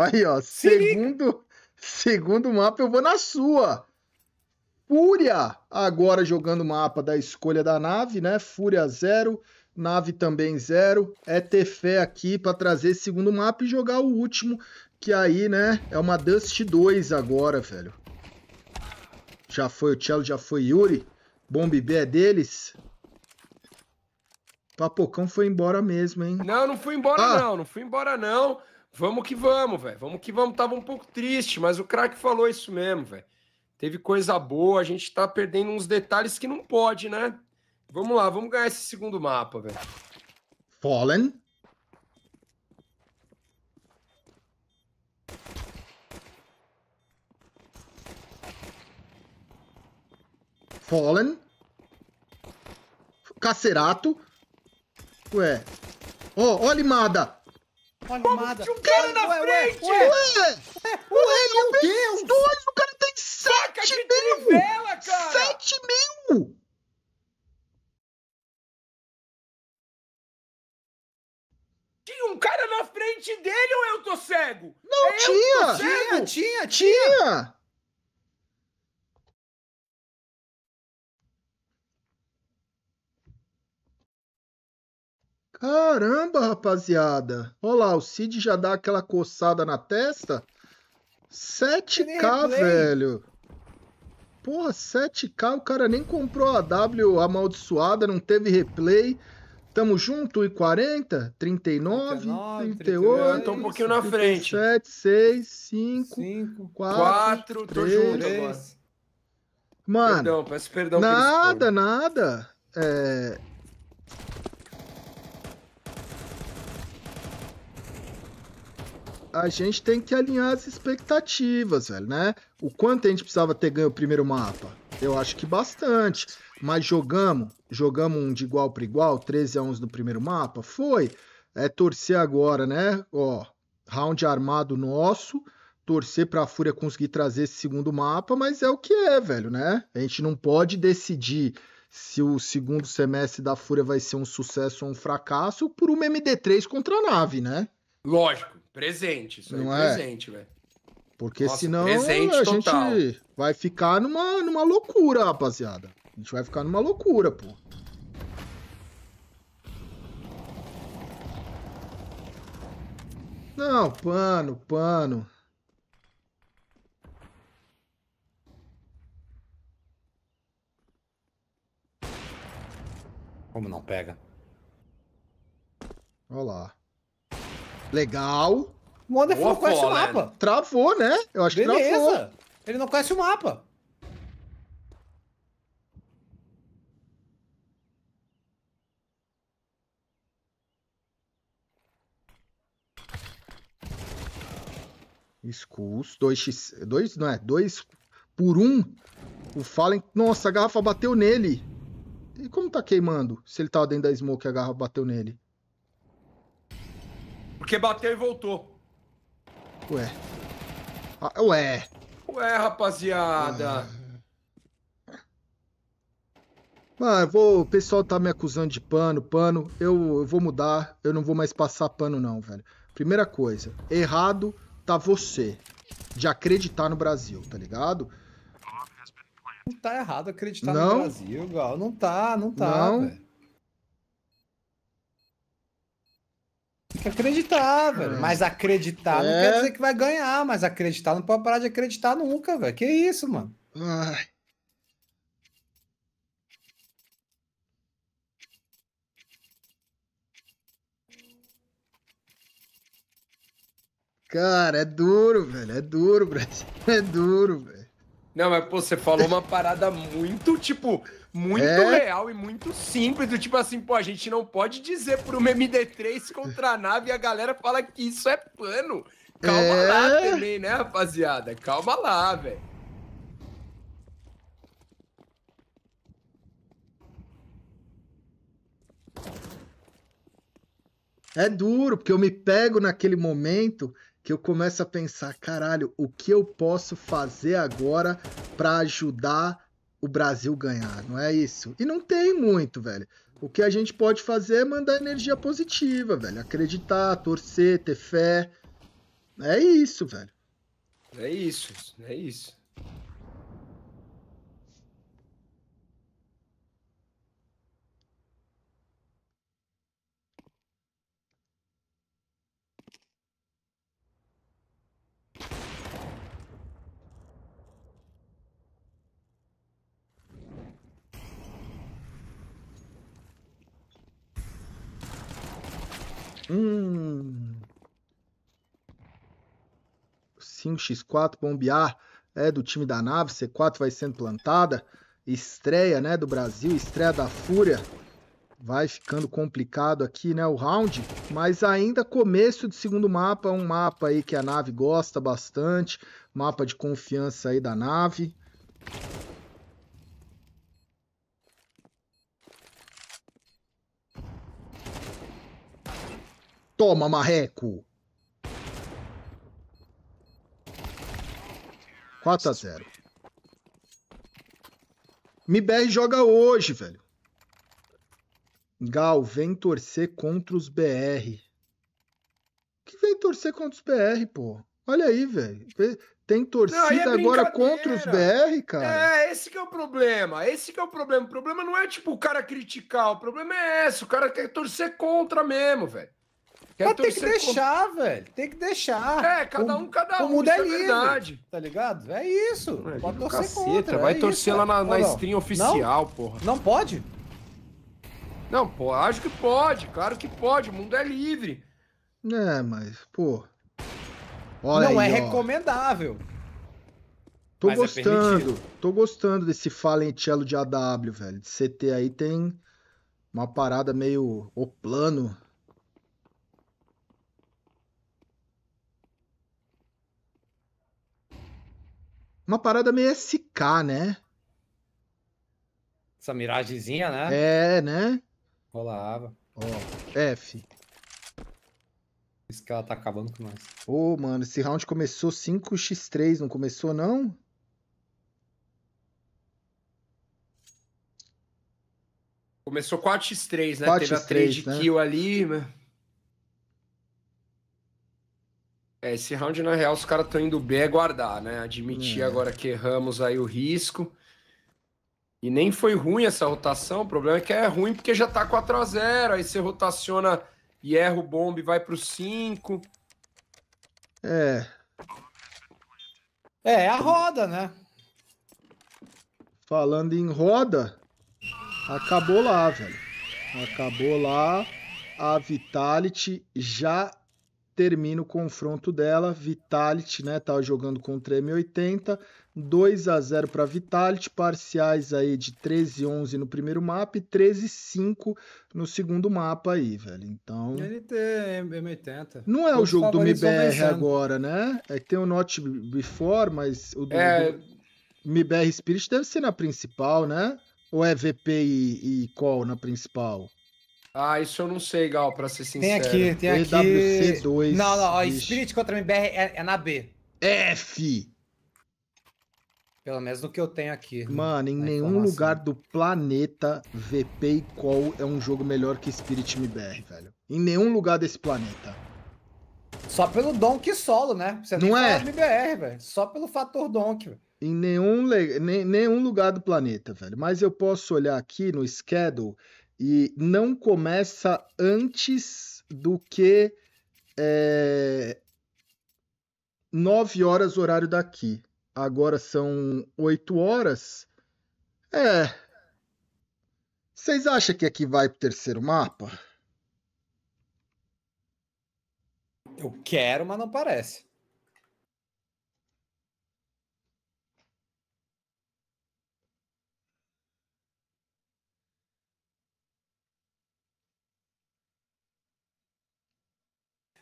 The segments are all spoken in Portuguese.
aí, ó. Se segundo, segundo mapa, eu vou na sua. Fúria, agora jogando o mapa da escolha da nave, né? Fúria zero, nave também zero. É ter fé aqui para trazer esse segundo mapa e jogar o último, que aí, né, é uma Dust 2 agora, velho. Já foi o Cello, já foi Yuri. Bomb B é deles. Papocão foi embora mesmo, hein? Não, não fui embora ah. não, não fui embora não. Vamos que vamos, velho. Vamos que vamos. Tava um pouco triste, mas o craque falou isso mesmo, velho. Teve coisa boa, a gente tá perdendo uns detalhes que não pode, né? Vamos lá, vamos ganhar esse segundo mapa, velho. Fallen. Fallen. Cacerato. Ué. Ó, oh, ó oh, limada. Tinha um cara na frente! Ué, ué, meu Deus! Dois, o cara tem sete mil! Trivela, cara. Sete mil! Tinha um cara na frente dele ou eu tô cego? Não, tinha! Tinha, tinha, tinha! Caramba, rapaziada! Olha lá, o Cid já dá aquela coçada na testa. 7K, velho! Porra, 7K, o cara nem comprou a W amaldiçoada, não teve replay. Tamo junto, e 40, 39, 38. Tô um pouquinho na frente. 7, 6, 5, 4, 3, tô junto 3. agora. Mano, perdão, peço perdão. Nada, nada. É, a gente tem que alinhar as expectativas, velho, né? O quanto a gente precisava ter ganho o primeiro mapa? Eu acho que bastante. Mas jogamos, jogamos um de igual para igual, 13 a 11 no primeiro mapa, foi. É torcer agora, né? Ó, round armado nosso, torcer para a Fúria conseguir trazer esse segundo mapa, mas é o que é, velho, né? A gente não pode decidir se o segundo semestre da Fúria vai ser um sucesso ou um fracasso por uma MD3 contra a nave, né? Lógico. Presente, isso não é presente, velho. Porque Nossa, senão a total. gente vai ficar numa, numa loucura, rapaziada. A gente vai ficar numa loucura, pô. Não, pano, pano. Como não pega? Olha lá. Legal. O Wonderful Boa não conhece o né? mapa. Travou, né? Eu acho Beleza. que travou. Ele não conhece o mapa. Skulls, 2x. 2, não é? 2 por 1. Um. O Fallen. Nossa, a garrafa bateu nele. E como tá queimando? Se ele tava dentro da smoke e a garrafa bateu nele. Porque bateu e voltou. Ué. Ah, ué. Ué, rapaziada. Ué. Mano, eu vou. O pessoal tá me acusando de pano, pano. Eu, eu vou mudar. Eu não vou mais passar pano, não, velho. Primeira coisa, errado tá você de acreditar no Brasil, tá ligado? Não tá errado acreditar não? no Brasil, Gal. Não tá, não tá, não. velho. acreditar, velho. É. Mas acreditar é. não quer dizer que vai ganhar, mas acreditar não pode parar de acreditar nunca, velho. Que isso, mano. Ai. Cara, é duro, velho. É duro, Brasil. É duro, velho. Não, mas pô, você falou uma parada muito, tipo, muito é. real e muito simples, do tipo assim, pô, a gente não pode dizer pro MD3 contra a nave e a galera fala que isso é plano. Calma é. lá também, né, rapaziada? Calma lá, velho. É duro, porque eu me pego naquele momento que eu começo a pensar, caralho, o que eu posso fazer agora para ajudar o Brasil ganhar, não é isso? E não tem muito, velho. O que a gente pode fazer é mandar energia positiva, velho. Acreditar, torcer, ter fé. É isso, velho. É isso, é isso. Hum. 5x4 bombear é do time da nave, C4 vai sendo plantada. Estreia, né, do Brasil, estreia da Fúria. Vai ficando complicado aqui, né, o round, mas ainda começo do segundo mapa, um mapa aí que a nave gosta bastante, mapa de confiança aí da nave. Toma, marreco! 4 a 0 MBR joga hoje, velho. Gal, vem torcer contra os BR. Que vem torcer contra os BR, pô? Olha aí, velho. Tem torcida não, é agora contra os BR, cara. É, esse que é o problema. Esse que é o problema. O problema não é, tipo, o cara criticar. O problema é esse. O cara quer torcer contra mesmo, velho. Mas tem que deixar, com... velho. Tem que deixar. É, cada um, cada um. O mundo é, é né? livre. Verdade. Tá ligado? É isso. Mano, é, pode torcer caceta, contra. Vai é torcer isso, lá na, na stream oficial, não? porra. Não pode? Não, pô, acho que pode. Claro que pode. O mundo é livre. É, mas, pô. Olha não é aí, é ó. recomendável. Tô mas é gostando. É tô gostando desse Falentiello de AW, velho. De CT aí tem uma parada meio o plano uma parada meio SK, né? Essa miragemzinha, né? É, né? Rolava. Ó, F. Isso que ela tá acabando com nós. Ô, oh, mano, esse round começou 5x3, não começou, não? Começou 4x3, né? 4x3, Teve a 3 né? kill ali, né? É, esse round, na real, os caras estão indo bem aguardar, é né? Admitir hum, é. agora que erramos aí o risco. E nem foi ruim essa rotação, o problema é que é ruim porque já tá 4 x 0 aí você rotaciona e erra o bombe, vai pro 5. É. é, é a roda, né? Falando em roda, acabou lá, velho. Acabou lá. A Vitality já termina o confronto dela, Vitality, né, tá jogando contra M80, 2 a 0 para Vitality, parciais aí de 13 11 no primeiro mapa e 13 5 no segundo mapa aí, velho. Então, NT M80. Não é Os o jogo do MBR agora, né? É que tem o Not Before, mas o do, é... do MBR Spirit deve ser na principal, né? Ou é VP e, e Call na principal? Ah, isso eu não sei, Gal, pra ser sincero. Tem aqui, tem aqui. EWC2. Não, não, ó, bicho. Spirit contra MBR é, é na B. F! Pelo menos no que eu tenho aqui. Né, Mano, em nenhum lugar do planeta VP e Call é um jogo melhor que Spirit MBR, velho. Em nenhum lugar desse planeta. Só pelo Donk solo, né? Você não é? MBR, velho. Só pelo fator Donk, velho. Em nenhum, nenhum lugar do planeta, velho. Mas eu posso olhar aqui no schedule e não começa antes do que é, 9 horas horário daqui. Agora são 8 horas. É. Vocês acham que aqui vai pro terceiro mapa? Eu quero, mas não parece.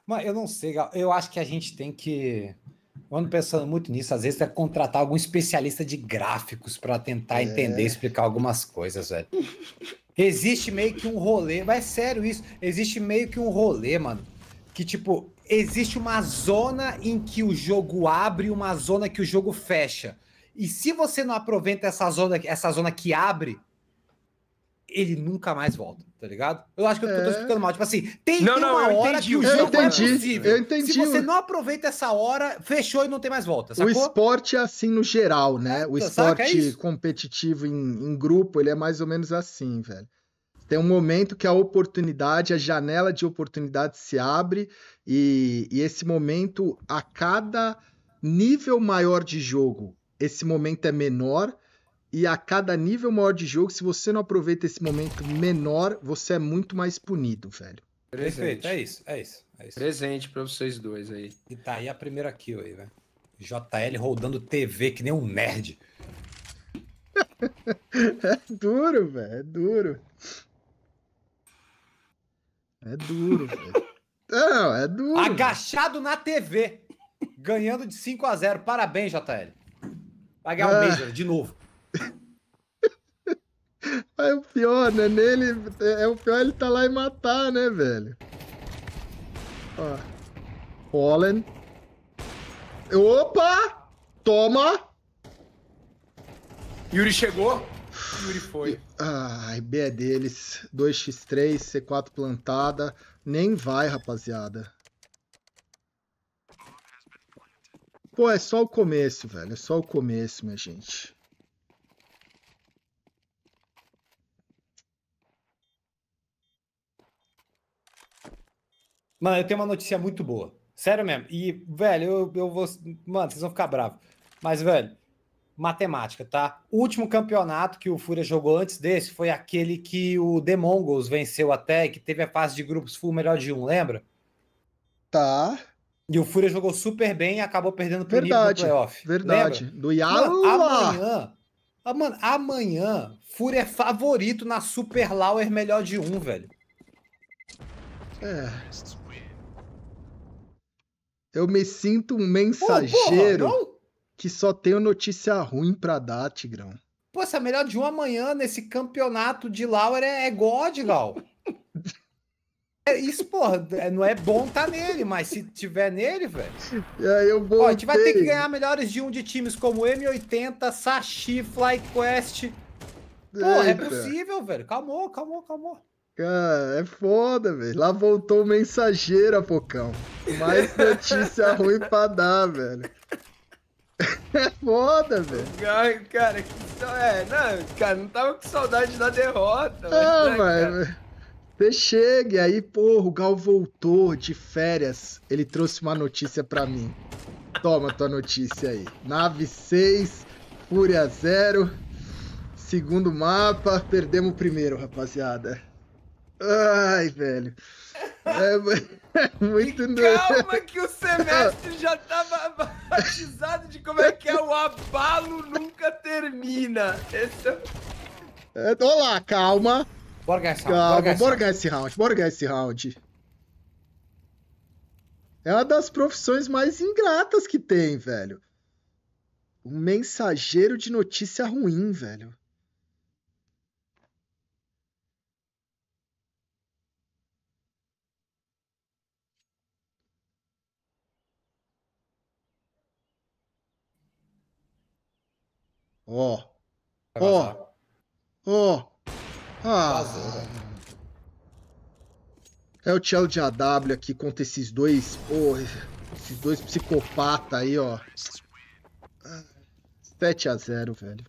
Mas eu não sei, eu acho que a gente tem que. Eu ando pensando muito nisso, às vezes é contratar algum especialista de gráficos para tentar é. entender, explicar algumas coisas, velho. Existe meio que um rolê, mas é sério isso, existe meio que um rolê, mano, que tipo, existe uma zona em que o jogo abre e uma zona que o jogo fecha. E se você não aproveita essa zona, essa zona que abre, ele nunca mais volta, tá ligado? Eu acho que eu, é. tô explicando mal. Tipo assim, tem, não, tem não, uma hora entendi, que o jogo é eu entendi, é possível. Eu entendi. Se você não aproveita essa hora, fechou e não tem mais volta, sacou? O esporte é assim no geral, né? o é esporte é competitivo em, em grupo, ele é mais ou menos assim, velho. Tem um momento que a oportunidade, a janela de oportunidade se abre e, e esse momento, a cada nível maior de jogo, esse momento é menor e a cada nível maior de jogo, se você não aproveita esse momento menor, você é muito mais punido, velho. Perfeito, é isso, é isso. É isso. Presente pra vocês dois aí. E tá aí a primeira kill aí, velho. JL rodando TV que nem um nerd. é duro, velho, é duro. É duro, velho. Não, é duro. Agachado véio. na TV. Ganhando de 5 a 0 Parabéns, JL. Pagar o ah. um Major de novo. Aí o pior, né? Nele, é, é o pior ele tá lá e matar, né, velho? Ó. Pollen. Opa! Toma! Yuri chegou. Yuri foi. Ai, B é deles. 2x3, C4 plantada. Nem vai, rapaziada. Pô, é só o começo, velho. É só o começo, minha gente. Mano, eu tenho uma notícia muito boa. Sério mesmo. E, velho, eu, eu vou. Mano, vocês vão ficar bravos. Mas, velho, matemática, tá? O último campeonato que o Fúria jogou antes desse foi aquele que o The Mongols venceu até, que teve a fase de grupos full melhor de um, lembra? Tá. E o Fúria jogou super bem e acabou perdendo pro verdade, no playoff. Verdade. Lembra? Do Yalo. Amanhã. Mano, amanhã, Fúria é favorito na Super Lauer melhor de um, velho. É. Eu me sinto um mensageiro Pô, porra, que só tenho notícia ruim pra dar, Tigrão. Pô, essa é melhor de uma manhã nesse campeonato de Laura é, é, God, Gal. É isso, porra, é, não é bom tá nele, mas se tiver nele, velho. Aí eu vou. Ó, a gente vai ter que ganhar melhores de um de times como M80, Sashi, FlyQuest. Porra, é possível, velho. Calmou, calmou, calmou. Cara, é foda, velho. Lá voltou o mensageiro, Apocão. Mais notícia ruim pra dar, velho. É foda, velho. Cara, que é. Não, cara, não tava com saudade da derrota. Ah, mas. Né, você chega e aí, porra, o Gal voltou de férias. Ele trouxe uma notícia pra mim. Toma tua notícia aí. Nave 6, Fúria 0. Segundo mapa, perdemos o primeiro, rapaziada. Ai, velho. É, é muito e Calma que o semestre já tava batizado de como é que é o abalo nunca termina. Esse é... é olá, calma. Bora ganhar esse round. Calma, bora, ganhar esse round. esse round. É uma das profissões mais ingratas que tem, velho. Um mensageiro de notícia ruim, velho. Ó. Ó. Ó. Ah. É o Tchelo de AW aqui contra esses dois. Porra, esses dois psicopatas aí, ó. 7x0, velho.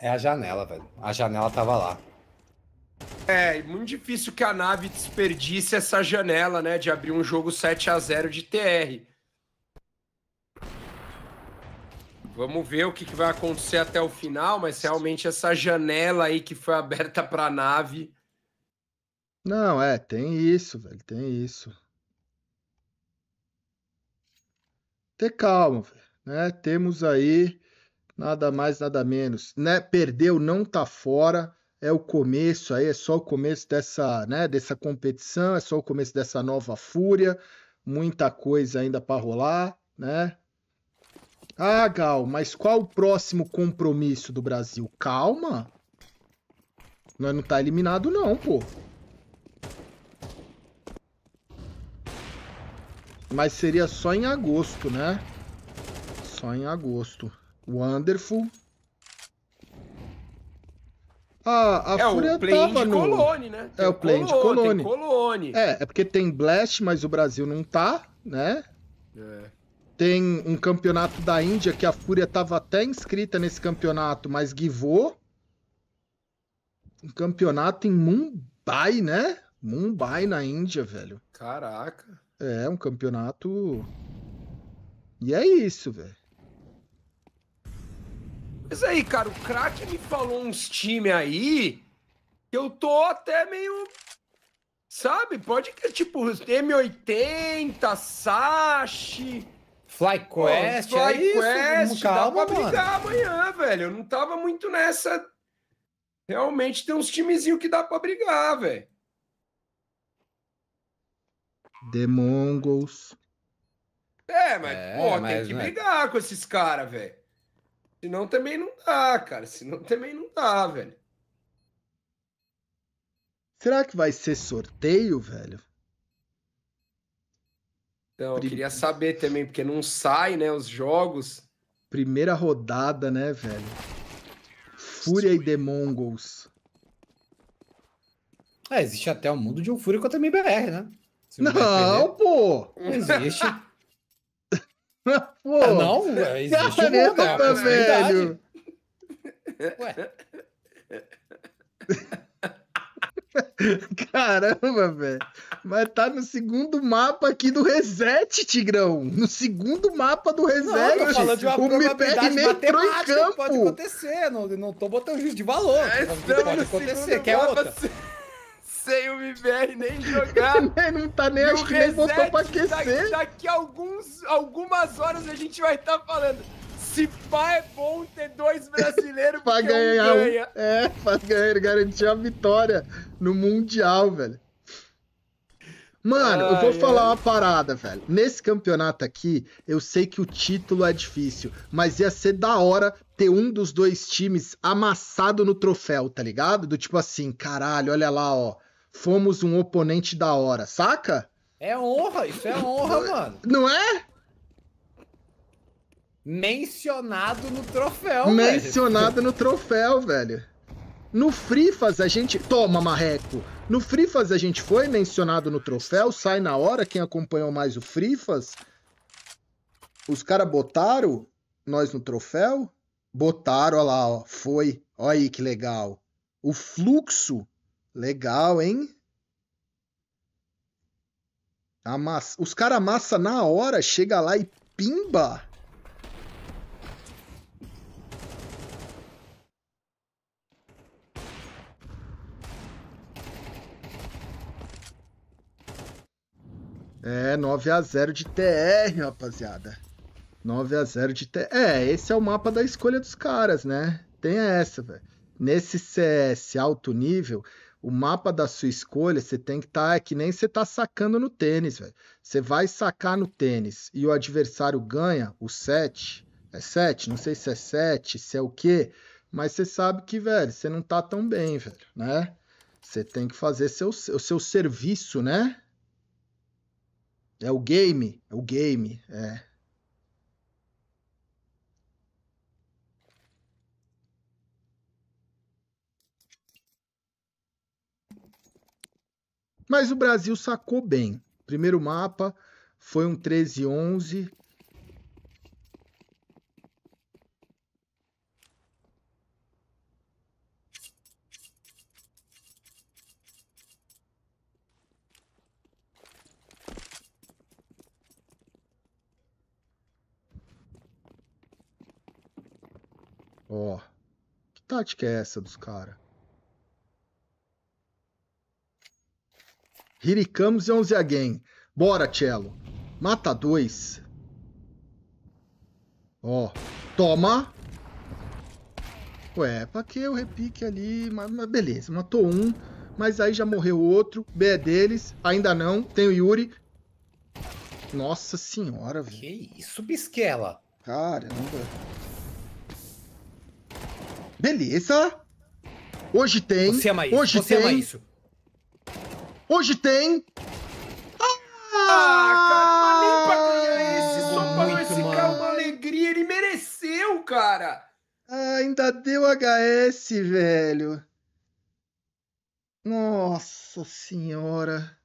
É a janela, velho. A janela tava lá. É, muito difícil que a nave desperdice essa janela, né, de abrir um jogo 7 a 0 de TR. Vamos ver o que, que vai acontecer até o final, mas realmente essa janela aí que foi aberta para a nave. Não, é, tem isso, velho, tem isso. Ter calma, velho, né? Temos aí nada mais, nada menos, né? Perdeu, não tá fora é o começo aí, é só o começo dessa, né, dessa competição, é só o começo dessa nova fúria, muita coisa ainda para rolar, né? Ah, Gal, mas qual o próximo compromisso do Brasil? Calma. Nós não tá eliminado não, pô. Mas seria só em agosto, né? Só em agosto. Wonderful. A, ah, a é, Fúria o play tava de no... Colone, né? Tem é o play de Colone. Colone. É, é porque tem Blast, mas o Brasil não tá, né? É. Tem um campeonato da Índia que a Fúria tava até inscrita nesse campeonato, mas guivou. Um campeonato em Mumbai, né? Mumbai na Índia, velho. Caraca. É, um campeonato. E é isso, velho. Mas aí, cara, o craque me falou uns times aí que eu tô até meio. Sabe? Pode que, tipo, M80, Sashi. FlyQuest, Fly é isso, calma, dá pra mano. brigar amanhã, velho. Eu não tava muito nessa. Realmente tem uns timezinhos que dá pra brigar, velho. The Mongols. É, mas, é, pô, mas, tem que é brigar com esses caras, velho. Senão também não dá, cara. Senão também não dá, velho. Será que vai ser sorteio, velho? Então, eu queria saber também, porque não sai, né, os jogos. Primeira rodada, né, velho? Fúria e The Mongols. Ah, existe até o mundo de um Fúria contra a MBR, né? não, pô! Não existe. Pô, é, não, é, existe caneta, uma, tá é velho. Ué. Caramba, velho. Mas tá no segundo mapa aqui do reset, Tigrão. No segundo mapa do reset. Não, tô falando de uma o probabilidade matemática que pode acontecer. Não, não tô botando juízo de valor. É, pode acontecer. Quer outra? Você... MBR nem jogar. Né, não tá nem, acho que nem botou pra aquecer. Daqui, daqui alguns, algumas horas a gente vai estar tá falando. Se pá é bom ter dois brasileiros pra ganhar. Um É, pra ganhar, garantir a vitória no Mundial, velho. Mano, ai, eu vou ai. falar uma parada, velho. Nesse campeonato aqui, eu sei que o título é difícil, mas ia ser da hora ter um dos dois times amassado no troféu, tá ligado? Do tipo assim, caralho, olha lá, ó fomos um oponente da hora, saca? É honra, isso é honra, é? mano. Não é? Mencionado no troféu, Mencionado velho. no troféu, velho. No Frifas a gente. Toma, marreco! No Frifas a gente foi mencionado no troféu, sai na hora. Quem acompanhou mais o Frifas? Os caras botaram nós no troféu? Botaram, olha lá, ó, foi. Olha aí que legal. O fluxo Legal, hein? Amassa. Os caras amassam na hora, chega lá e pimba! É, 9 x 0 de TR, rapaziada. 9 x 0 de TR. É, esse é o mapa da escolha dos caras, né? Tem essa, velho. Nesse CS alto nível, o mapa da sua escolha, você tem que estar. Tá, é que nem você tá sacando no tênis, velho. Você vai sacar no tênis e o adversário ganha o 7. É 7? Não sei se é 7, se é o quê. Mas você sabe que, velho, você não tá tão bem, velho, né? Você tem que fazer seu, o seu serviço, né? É o game. É o game, é. Mas o Brasil sacou bem. Primeiro mapa foi um 13-11. Ó, que tática é essa dos caras? Hiricamos e onze again. Bora, Cello. Mata dois. Ó. Toma. Ué, é pra que o repique ali? Mas, mas beleza, matou um. Mas aí já morreu outro. B é deles. Ainda não. Tem o Yuri. Nossa senhora, velho. Que isso, Bisquela? Caramba. Beleza. Hoje tem. Você ama isso. Hoje Você tem. ama isso. Hoje tem. Ah, ah cara, uma ah! É esse. Só pagou esse mano. uma alegria. Ele mereceu, cara. Ah, ainda deu HS, velho. Nossa senhora.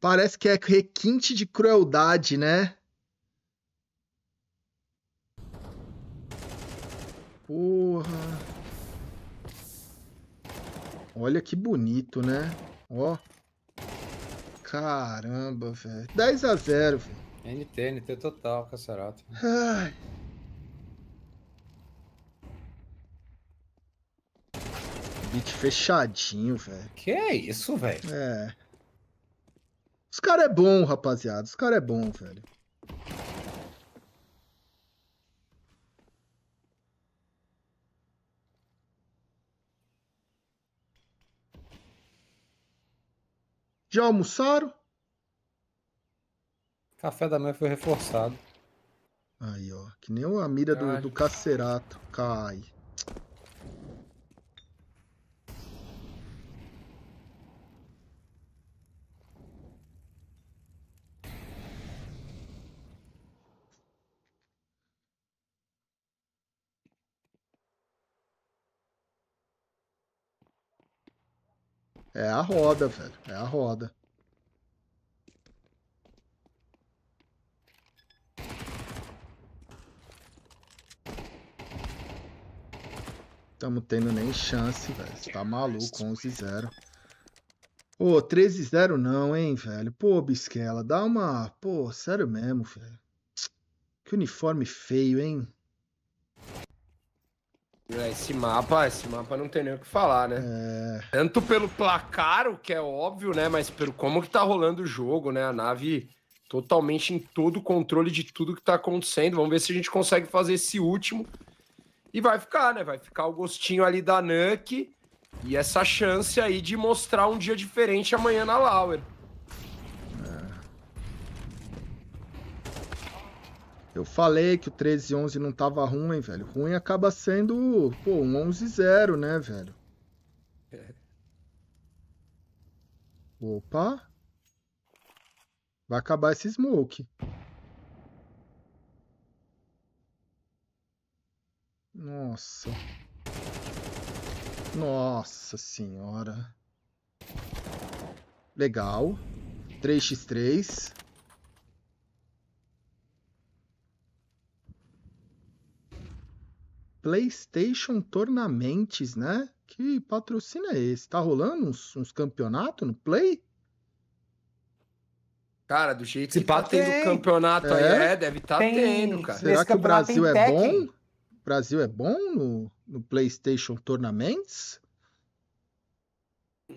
Parece que é requinte de crueldade, né? Porra. Olha que bonito, né? Ó. Caramba, velho. 10 x 0, velho. NT, NT total, Cacerato. Ai. Beat fechadinho, velho. Que isso, velho? É. Os cara é bom, rapaziada. Os cara é bom, velho. Já almoçaram? Café da manhã foi reforçado. Aí, ó. Que nem a mira do, do cacerato. Cai. É a roda, velho. É a roda. Tamo tendo nem chance, velho. Você tá maluco, 11-0. Pô, 13-0 não, hein, velho. Pô, Bisquela, dá uma... Pô, sério mesmo, velho. Que uniforme feio, hein. É, esse mapa, esse mapa não tem nem o que falar, né? É... Tanto pelo placar, o que é óbvio, né? Mas pelo como que tá rolando o jogo, né? A nave totalmente em todo o controle de tudo que tá acontecendo. Vamos ver se a gente consegue fazer esse último. E vai ficar, né? Vai ficar o gostinho ali da Nuke e essa chance aí de mostrar um dia diferente amanhã na Lauer. Eu falei que o 13-11 não tava ruim, velho. Ruim acaba sendo, pô, um 11-0, né, velho? É. Opa. Vai acabar esse smoke. Nossa. Nossa senhora. Legal. 3x3. PlayStation Tournaments, né? Que patrocina é esse? Tá rolando uns, uns campeonatos no Play? Cara, do jeito Se que tá tendo campeonato é? aí, é, é deve estar tá tendo, cara. Será que o Brasil é bom? O Brasil é bom no, no PlayStation Tournaments? Hum.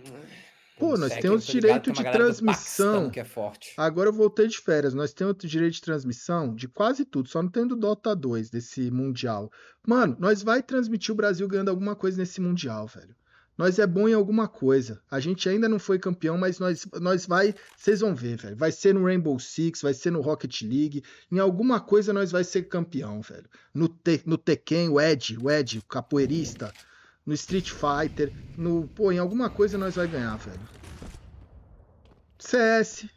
Pô, nós é temos direito de transmissão. Que é forte. Agora eu voltei de férias. Nós temos direito de transmissão de quase tudo, só não tendo Dota 2 desse Mundial. Mano, nós vai transmitir o Brasil ganhando alguma coisa nesse Mundial, velho. Nós é bom em alguma coisa. A gente ainda não foi campeão, mas nós, nós vai. Vocês vão ver, velho. Vai ser no Rainbow Six, vai ser no Rocket League. Em alguma coisa nós vai ser campeão, velho. No, te, no Tekken, o Ed, o Ed, o capoeirista. Hum no Street Fighter, no. Pô, em alguma coisa nós vai ganhar, velho. CS.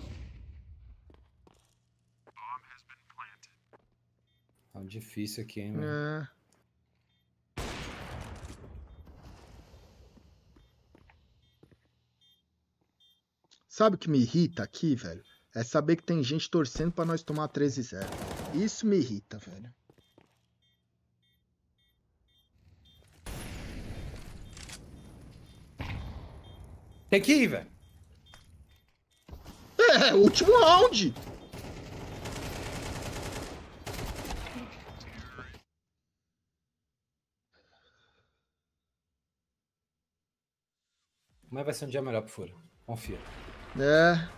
Tá difícil aqui, hein, mano. É. Sabe o que me irrita aqui, velho? É saber que tem gente torcendo para nós tomar 13-0. Isso me irrita, velho. Tem que ir, velho. É, é, último round. Mas vai ser um dia melhor pro Fura. Confia. É.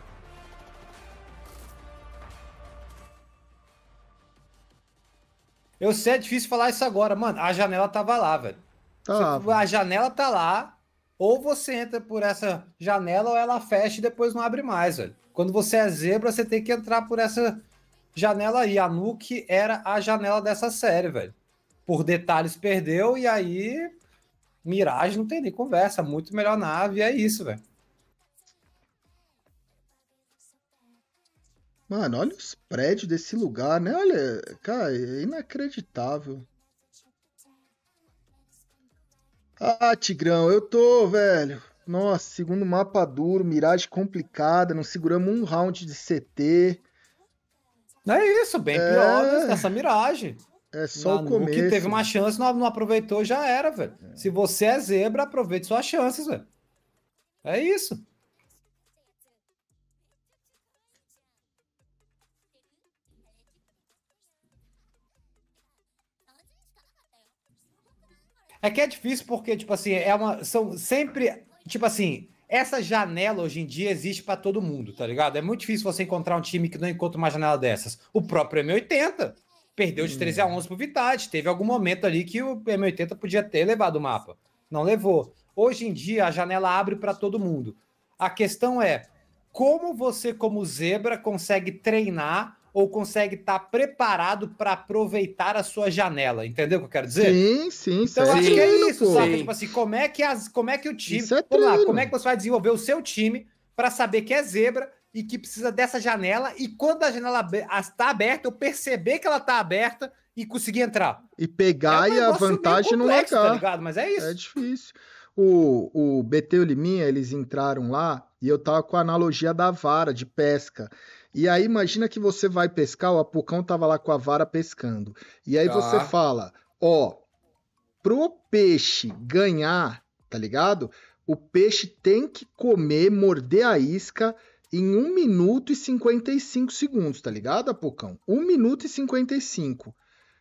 Eu sei, é difícil falar isso agora. Mano, a janela tava lá, velho. Tá a janela tá lá ou você entra por essa janela ou ela fecha e depois não abre mais, velho. Quando você é zebra, você tem que entrar por essa janela aí. A Nuke era a janela dessa série, velho. Por detalhes perdeu e aí Mirage não tem nem conversa, muito melhor nave, é isso, velho. Mano, olha os prédios desse lugar, né? Olha, cara, é inacreditável. Ah, Tigrão, eu tô, velho. Nossa, segundo mapa duro, miragem complicada, não seguramos um round de CT. Não é isso, bem é... pior nessa miragem. É só o começo. O que teve uma né? chance, não, não aproveitou, já era, velho. É. Se você é zebra, aproveite suas chances, velho. É isso. É que é difícil porque, tipo assim, é uma. São sempre. Tipo assim, essa janela hoje em dia existe para todo mundo, tá ligado? É muito difícil você encontrar um time que não encontra uma janela dessas. O próprio M80 perdeu de 13 a 11 hum. pro Vitade. Teve algum momento ali que o M80 podia ter levado o mapa. Não levou. Hoje em dia a janela abre para todo mundo. A questão é como você, como zebra, consegue treinar ou consegue estar tá preparado para aproveitar a sua janela, entendeu o que eu quero dizer? Sim, sim, Então sim. acho que é isso, pô. Sim. Tipo assim, como é que as, como é que o time, é vamos lá, como é que você vai desenvolver o seu time para saber que é zebra e que precisa dessa janela e quando a janela está aberta, eu perceber que ela está aberta e conseguir entrar. E pegar é um e a vantagem complexo, não largar. Tá Mas é isso. É difícil. O, o BT Oliminha, eles entraram lá e eu tava com a analogia da vara de pesca. E aí imagina que você vai pescar, o Apucão tava lá com a vara pescando. E aí tá. você fala, ó, pro peixe ganhar, tá ligado? O peixe tem que comer, morder a isca em 1 minuto e 55 segundos, tá ligado, Apucão? 1 minuto e 55.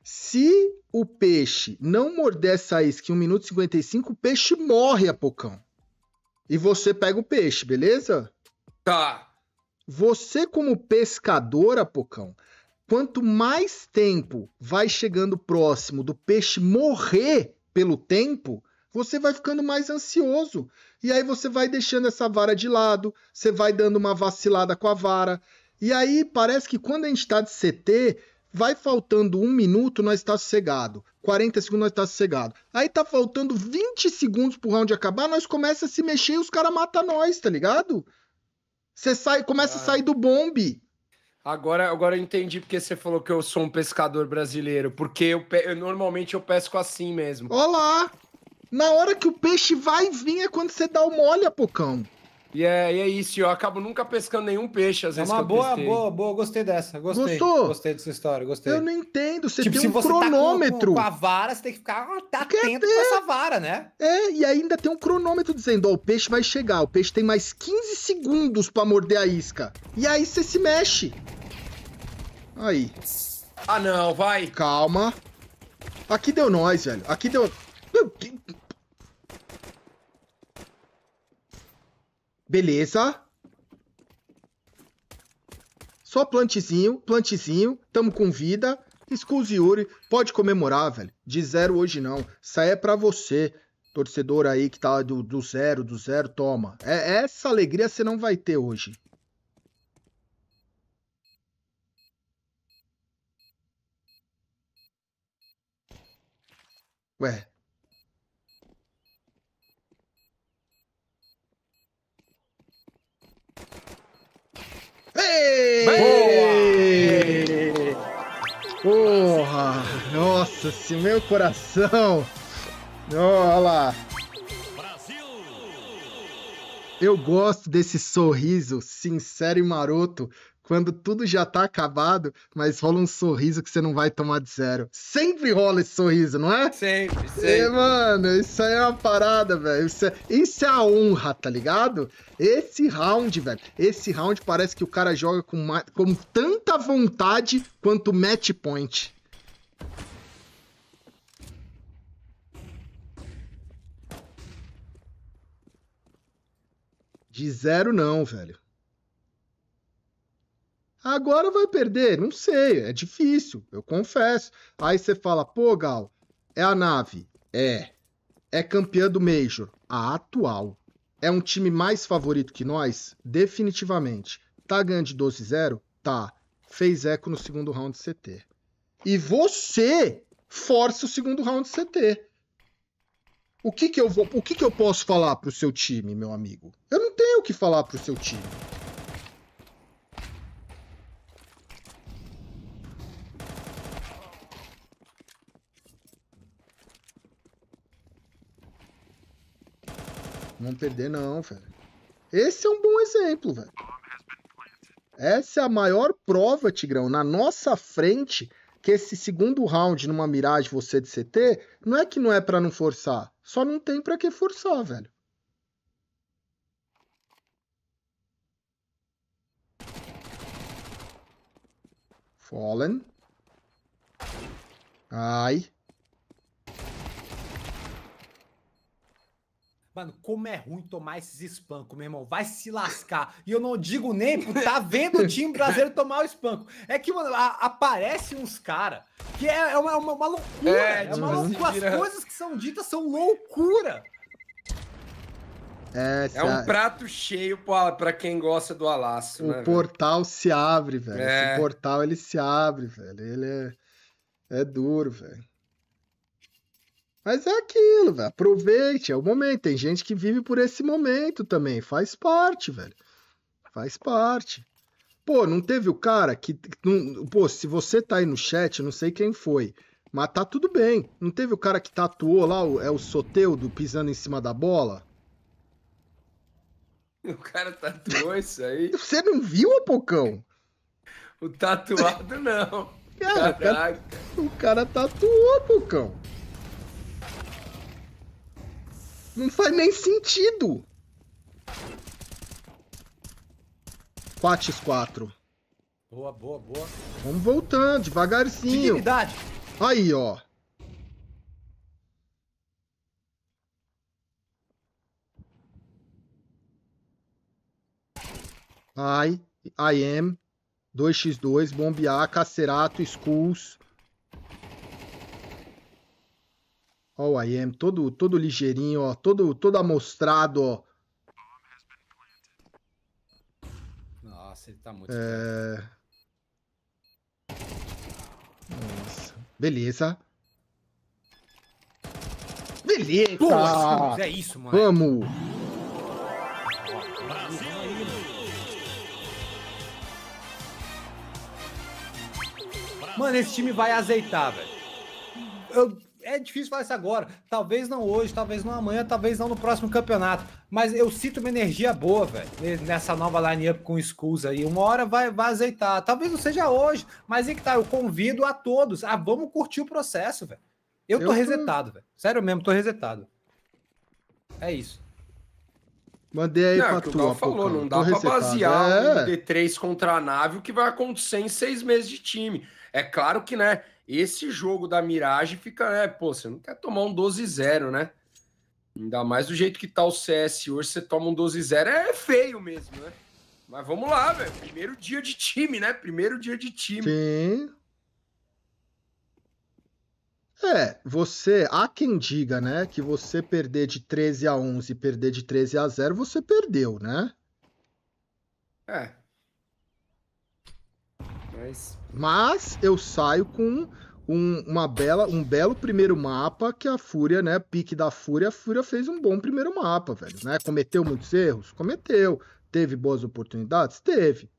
Se o peixe não morder essa isca em 1 minuto e 55, o peixe morre, Apucão. E você pega o peixe, beleza? Tá. Você, como pescador, Apocão, quanto mais tempo vai chegando próximo do peixe morrer pelo tempo, você vai ficando mais ansioso. E aí você vai deixando essa vara de lado, você vai dando uma vacilada com a vara. E aí parece que quando a gente está de CT, vai faltando um minuto, nós está sossegado. 40 segundos, nós está sossegado. Aí tá faltando 20 segundos pro round acabar, nós começa a se mexer e os caras matam nós, tá ligado? Você sai, começa ah. a sair do bombe. Agora, agora eu entendi porque você falou que eu sou um pescador brasileiro, porque eu, eu normalmente eu pesco assim mesmo. Olá! Na hora que o peixe vai vir é quando você dá o mole, Pocão. E é, e é isso, eu acabo nunca pescando nenhum peixe, às é vezes. É uma boa, boa, boa, gostei dessa. Gostei. Gostou? Gostei dessa história, gostei. Eu não entendo. Você tipo, tem um cronômetro. Tá com, com, a vara, você tem que ficar ah, tá é atento com essa vara, né? É, e ainda tem um cronômetro dizendo: ó, o peixe vai chegar, o peixe tem mais 15 segundos para morder a isca. E aí você se mexe. Aí. Ah, não, vai. Calma. Aqui deu nós, velho. Aqui deu. Meu, que, Beleza. Só plantezinho, plantezinho. Tamo com vida. Skulls Yuri, pode comemorar, velho. De zero hoje não. Isso aí é pra você, torcedor aí que tá do, do zero, do zero, toma. É, é essa alegria você não vai ter hoje. Ué, Ei! Porra! Nossa, se meu coração! Olha lá! Eu gosto desse sorriso sincero e maroto quando tudo já tá acabado, mas rola um sorriso que você não vai tomar de zero. Sempre rola esse sorriso, não é? Sempre, sempre. E, mano, isso aí é uma parada, velho. Isso, é, isso é a honra, tá ligado? Esse round, velho. Esse round parece que o cara joga com, uma, com tanta vontade quanto match point. De zero não, velho. Agora vai perder? Não sei, é difícil, eu confesso. Aí você fala, pô, Gal, é a nave. É. É campeã do Major, a atual. É um time mais favorito que nós? Definitivamente. Tá ganhando de 12-0? Tá. Fez eco no segundo round de CT. E você força o segundo round de CT. O que que eu vou, o que que eu posso falar pro seu time, meu amigo? Eu não tenho o que falar pro seu time. Não vamos perder, não, velho. Esse é um bom exemplo, velho. Essa é a maior prova, Tigrão, na nossa frente, que esse segundo round numa miragem você de CT, não é que não é para não forçar, só não tem para que forçar, velho. Fallen. Ai. Mano, como é ruim tomar esses espancos, meu irmão. Vai se lascar. E eu não digo nem por tá vendo o time brasileiro tomar o espanco. É que, mano, a, aparece uns caras que é, é, uma, é uma, uma loucura. É, é uma tipo, loucura. As coisas que são ditas são loucura. Essa... É, é um prato cheio para quem gosta do Alaço. O né, portal velho? se abre, velho. É. Esse portal ele se abre, velho. Ele é, é duro, velho. Mas é aquilo, velho. Aproveite, é o momento. Tem gente que vive por esse momento também. Faz parte, velho. Faz parte. Pô, não teve o cara que. Não, pô, se você tá aí no chat, não sei quem foi. Mas tá tudo bem. Não teve o cara que tatuou lá, é o Soteudo pisando em cima da bola? O cara tatuou isso aí. Você não viu, Apocão? O tatuado não. Caraca. O cara, o cara tatuou, Apocão. Não faz nem sentido. 4x4. Boa, boa, boa. Vamos voltando, devagarzinho. Dignidade. Aí, ó. I, I am, 2x2, bombear, cacerato, schools, Ó o IM, todo, todo ligeirinho, ó, todo, todo amostrado, ó. Nossa, ele tá muito... É... Nossa. Beleza. Beleza! Nossa, é isso, mano. Vamos! Mano, esse time vai azeitar, velho. Eu é difícil falar isso agora. Talvez não hoje, talvez não amanhã, talvez não no próximo campeonato. Mas eu sinto uma energia boa, velho, nessa nova line-up com schools aí. Uma hora vai, vai azeitar. Talvez não seja hoje, mas é que tá. Eu convido a todos. Ah, vamos curtir o processo, velho. Eu, eu tô resetado, velho. Sério mesmo, tô resetado. É isso. Mandei aí não, é pra que tu, o Gal falou, não dá para basear é. um D3 contra a nave o que vai acontecer em seis meses de time. É claro que, né, esse jogo da Mirage fica, né? Pô, você não quer tomar um 12-0, né? Ainda mais do jeito que tá o CS hoje, você toma um 12-0, é feio mesmo, né? Mas vamos lá, velho. Primeiro dia de time, né? Primeiro dia de time. Sim. É, você, há quem diga, né, que você perder de 13 a 11 e perder de 13 a 0, você perdeu, né? É. Mas... Mas eu saio com um, uma bela, um belo primeiro mapa que a Fúria, né? Pique da Fúria, a Fúria fez um bom primeiro mapa, velho, né? Cometeu muitos erros? Cometeu. Teve boas oportunidades? Teve.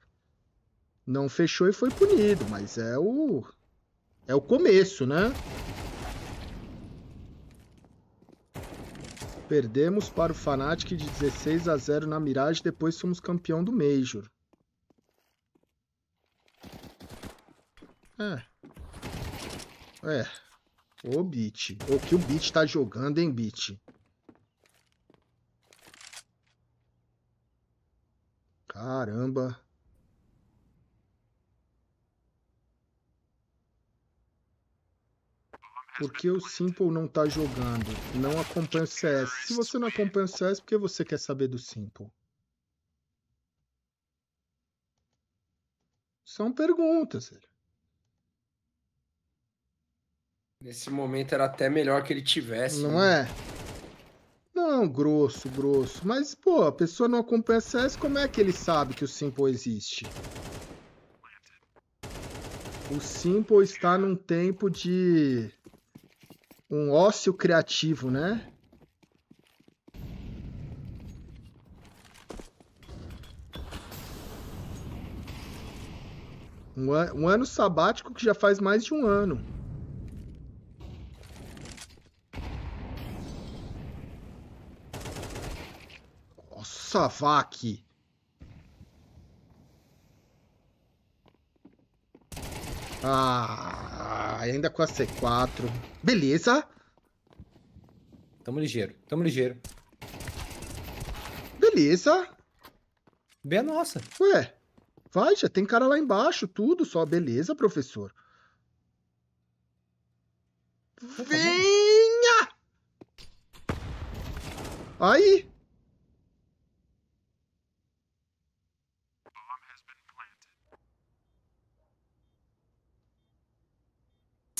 Não fechou e foi punido, mas é o... É o começo, né? Perdemos para o Fanatic de 16 a 0 na Mirage, depois somos campeão do Major. É. É. Ô, Bit. O que o Bit tá jogando, hein, Bit? Caramba. Porque o Simple não tá jogando, não acompanha o CS. Se você não acompanha o CS, por que você quer saber do Simple? São perguntas, velho. Nesse momento era até melhor que ele tivesse. Não né? é? Não, grosso, grosso. Mas, pô, a pessoa não acompanha CS, como é que ele sabe que o Simple existe? O Simple está num tempo de... Um ócio criativo, né? Um, an um ano sabático que já faz mais de um ano. Savak. Ah, ainda com a C4. Beleza. Tamo ligeiro, tamo ligeiro. Beleza. Bem a nossa. Ué, vai, já tem cara lá embaixo, tudo só. Beleza, professor. Venha! Aí!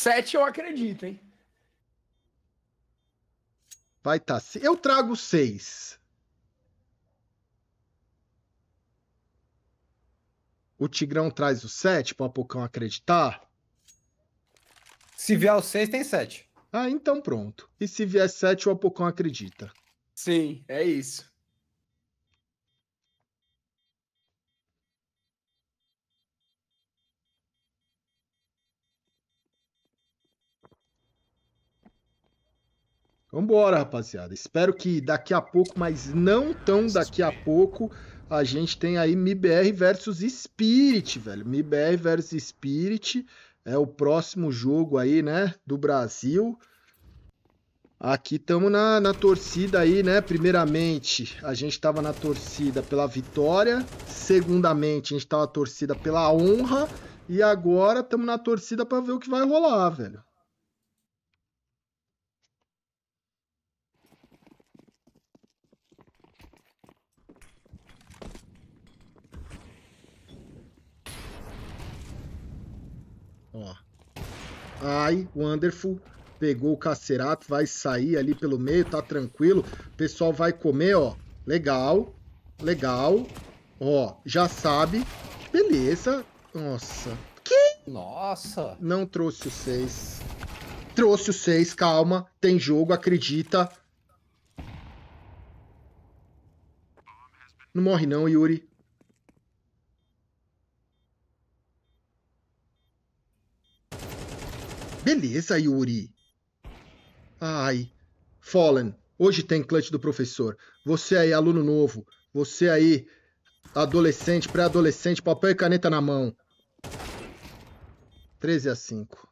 Sete eu acredito, hein? Vai estar. Tá. Eu trago seis. O Tigrão traz o sete para o Apocão acreditar. Se vier o seis, tem sete. Ah, então pronto. E se vier sete, o Apocão acredita. Sim, é isso. Vambora, rapaziada. Espero que daqui a pouco, mas não tão daqui a pouco, a gente tem aí MBR versus Spirit, velho. MBR versus Spirit é o próximo jogo aí, né, do Brasil. Aqui estamos na, na torcida aí, né? Primeiramente, a gente estava na torcida pela vitória. Segundamente, a gente estava na torcida pela honra. E agora estamos na torcida para ver o que vai rolar, velho. Ai, Wonderful pegou o cacerato, vai sair ali pelo meio, tá tranquilo. O pessoal vai comer, ó. Legal, legal. Ó, já sabe. Beleza. Nossa. Que? Nossa. Não trouxe o 6. Trouxe o 6, calma. Tem jogo, acredita. Não morre não, Yuri. Beleza, Yuri. Ai. Fallen, hoje tem clutch do professor. Você aí, aluno novo. Você aí, adolescente, pré-adolescente, papel e caneta na mão. 13 a 5.